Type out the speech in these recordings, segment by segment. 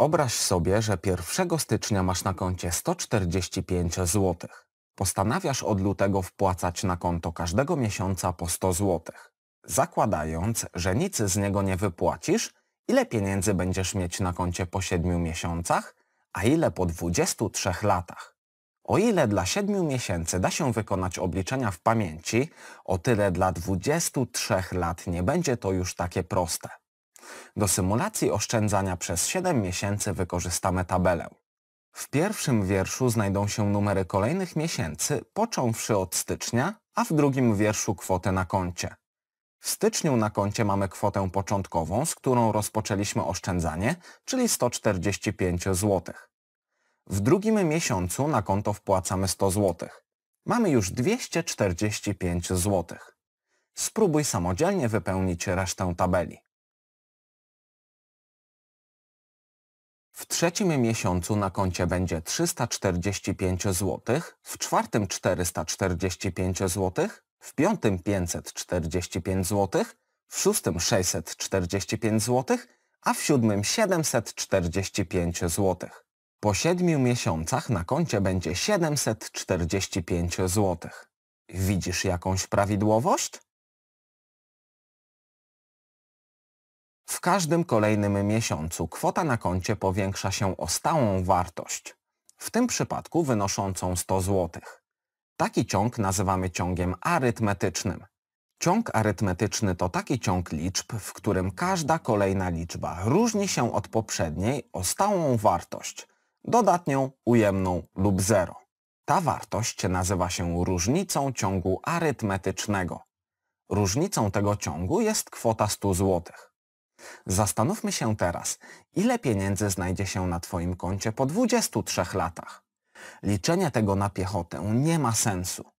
Wyobraź sobie, że 1 stycznia masz na koncie 145 zł. Postanawiasz od lutego wpłacać na konto każdego miesiąca po 100 zł. Zakładając, że nic z niego nie wypłacisz, ile pieniędzy będziesz mieć na koncie po 7 miesiącach, a ile po 23 latach. O ile dla 7 miesięcy da się wykonać obliczenia w pamięci, o tyle dla 23 lat nie będzie to już takie proste. Do symulacji oszczędzania przez 7 miesięcy wykorzystamy tabelę. W pierwszym wierszu znajdą się numery kolejnych miesięcy, począwszy od stycznia, a w drugim wierszu kwotę na koncie. W styczniu na koncie mamy kwotę początkową, z którą rozpoczęliśmy oszczędzanie, czyli 145 zł. W drugim miesiącu na konto wpłacamy 100 zł. Mamy już 245 zł. Spróbuj samodzielnie wypełnić resztę tabeli. W trzecim miesiącu na koncie będzie 345 zł, w czwartym 445 zł, w piątym 545 zł, w szóstym 645 zł, a w siódmym 745 zł. Po siedmiu miesiącach na koncie będzie 745 zł. Widzisz jakąś prawidłowość? W każdym kolejnym miesiącu kwota na koncie powiększa się o stałą wartość, w tym przypadku wynoszącą 100 zł. Taki ciąg nazywamy ciągiem arytmetycznym. Ciąg arytmetyczny to taki ciąg liczb, w którym każda kolejna liczba różni się od poprzedniej o stałą wartość, dodatnią, ujemną lub zero. Ta wartość nazywa się różnicą ciągu arytmetycznego. Różnicą tego ciągu jest kwota 100 złotych. Zastanówmy się teraz, ile pieniędzy znajdzie się na Twoim koncie po 23 latach. Liczenie tego na piechotę nie ma sensu.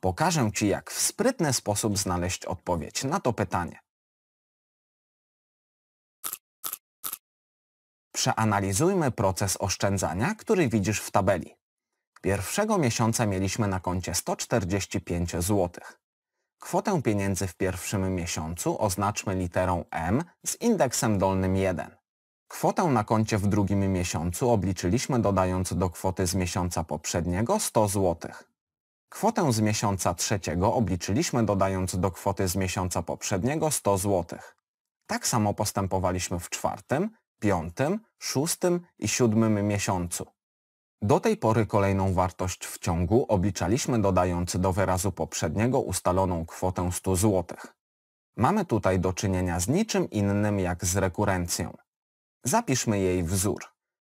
Pokażę Ci, jak w sprytny sposób znaleźć odpowiedź na to pytanie. Przeanalizujmy proces oszczędzania, który widzisz w tabeli. Pierwszego miesiąca mieliśmy na koncie 145 zł. Kwotę pieniędzy w pierwszym miesiącu oznaczmy literą M z indeksem dolnym 1. Kwotę na koncie w drugim miesiącu obliczyliśmy dodając do kwoty z miesiąca poprzedniego 100 zł. Kwotę z miesiąca trzeciego obliczyliśmy dodając do kwoty z miesiąca poprzedniego 100 zł. Tak samo postępowaliśmy w czwartym, piątym, szóstym i siódmym miesiącu. Do tej pory kolejną wartość w ciągu obliczaliśmy dodając do wyrazu poprzedniego ustaloną kwotę 100 zł. Mamy tutaj do czynienia z niczym innym jak z rekurencją. Zapiszmy jej wzór.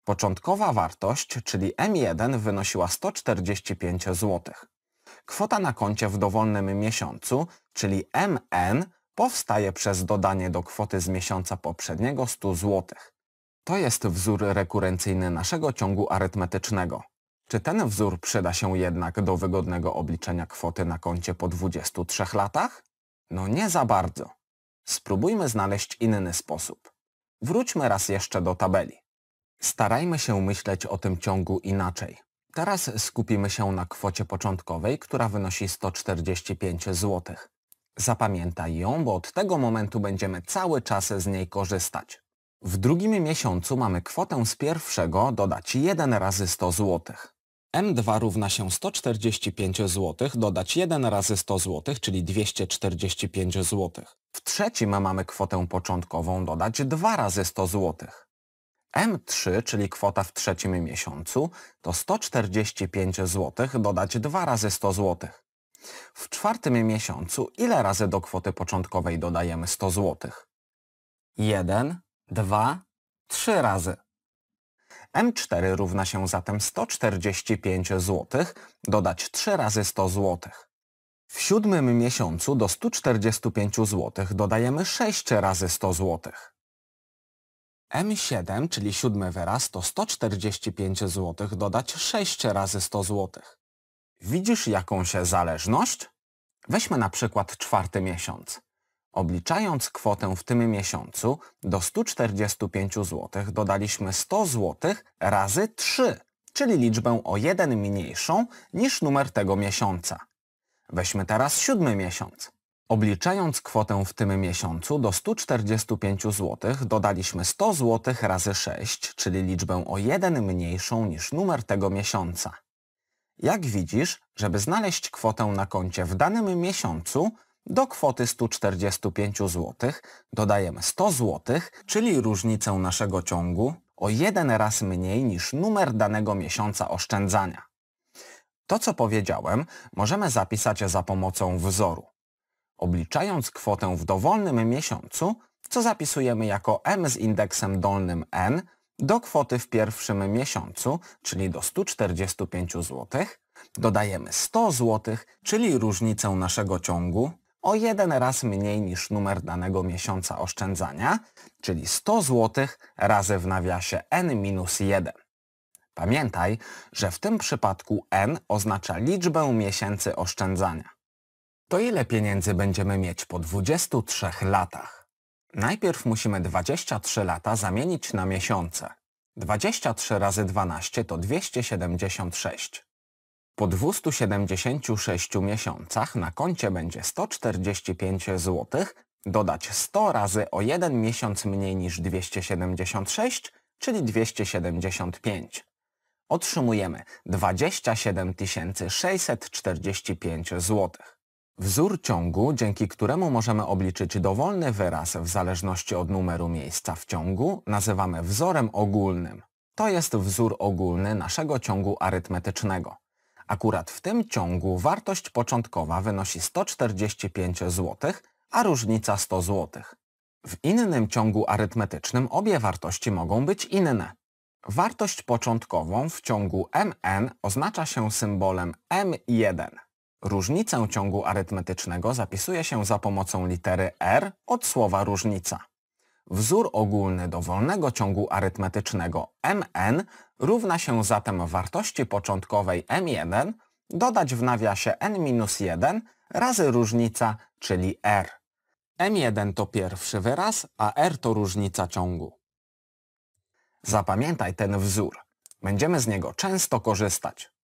Początkowa wartość, czyli M1 wynosiła 145 zł. Kwota na koncie w dowolnym miesiącu, czyli MN, powstaje przez dodanie do kwoty z miesiąca poprzedniego 100 złotych. To jest wzór rekurencyjny naszego ciągu arytmetycznego. Czy ten wzór przyda się jednak do wygodnego obliczenia kwoty na koncie po 23 latach? No nie za bardzo. Spróbujmy znaleźć inny sposób. Wróćmy raz jeszcze do tabeli. Starajmy się myśleć o tym ciągu inaczej. Teraz skupimy się na kwocie początkowej, która wynosi 145 zł. Zapamiętaj ją, bo od tego momentu będziemy cały czas z niej korzystać. W drugim miesiącu mamy kwotę z pierwszego dodać 1 razy 100 zł. M2 równa się 145 zł, dodać 1 razy 100 zł, czyli 245 zł. W trzecim mamy kwotę początkową dodać 2 razy 100 zł. M3, czyli kwota w trzecim miesiącu, to 145 zł dodać 2 razy 100 zł. W czwartym miesiącu ile razy do kwoty początkowej dodajemy 100 zł? 1, dwa, trzy razy. M4 równa się zatem 145 zł, dodać 3 razy 100 zł. W siódmym miesiącu do 145 zł dodajemy 6 razy 100 zł. M7, czyli siódmy wyraz, to 145 zł dodać 6 razy 100 zł. Widzisz jakąś zależność? Weźmy na przykład czwarty miesiąc. Obliczając kwotę w tym miesiącu do 145 zł dodaliśmy 100 zł razy 3, czyli liczbę o 1 mniejszą niż numer tego miesiąca. Weźmy teraz siódmy miesiąc. Obliczając kwotę w tym miesiącu do 145 zł dodaliśmy 100 zł razy 6, czyli liczbę o 1 mniejszą niż numer tego miesiąca. Jak widzisz, żeby znaleźć kwotę na koncie w danym miesiącu, do kwoty 145 zł dodajemy 100 zł, czyli różnicę naszego ciągu o jeden raz mniej niż numer danego miesiąca oszczędzania. To, co powiedziałem, możemy zapisać za pomocą wzoru. Obliczając kwotę w dowolnym miesiącu, co zapisujemy jako m z indeksem dolnym n do kwoty w pierwszym miesiącu, czyli do 145 zł, dodajemy 100 zł, czyli różnicę naszego ciągu o jeden raz mniej niż numer danego miesiąca oszczędzania, czyli 100 zł razy w nawiasie n-1. Pamiętaj, że w tym przypadku n oznacza liczbę miesięcy oszczędzania. To ile pieniędzy będziemy mieć po 23 latach? Najpierw musimy 23 lata zamienić na miesiące. 23 razy 12 to 276. Po 276 miesiącach na koncie będzie 145 zł, dodać 100 razy o 1 miesiąc mniej niż 276, czyli 275. Otrzymujemy 27 645 zł. Wzór ciągu, dzięki któremu możemy obliczyć dowolny wyraz w zależności od numeru miejsca w ciągu, nazywamy wzorem ogólnym. To jest wzór ogólny naszego ciągu arytmetycznego. Akurat w tym ciągu wartość początkowa wynosi 145 zł, a różnica 100 zł. W innym ciągu arytmetycznym obie wartości mogą być inne. Wartość początkową w ciągu mn oznacza się symbolem m1. Różnicę ciągu arytmetycznego zapisuje się za pomocą litery r od słowa różnica. Wzór ogólny dowolnego ciągu arytmetycznego mn równa się zatem wartości początkowej m1 dodać w nawiasie n-1 razy różnica, czyli r. m1 to pierwszy wyraz, a r to różnica ciągu. Zapamiętaj ten wzór. Będziemy z niego często korzystać.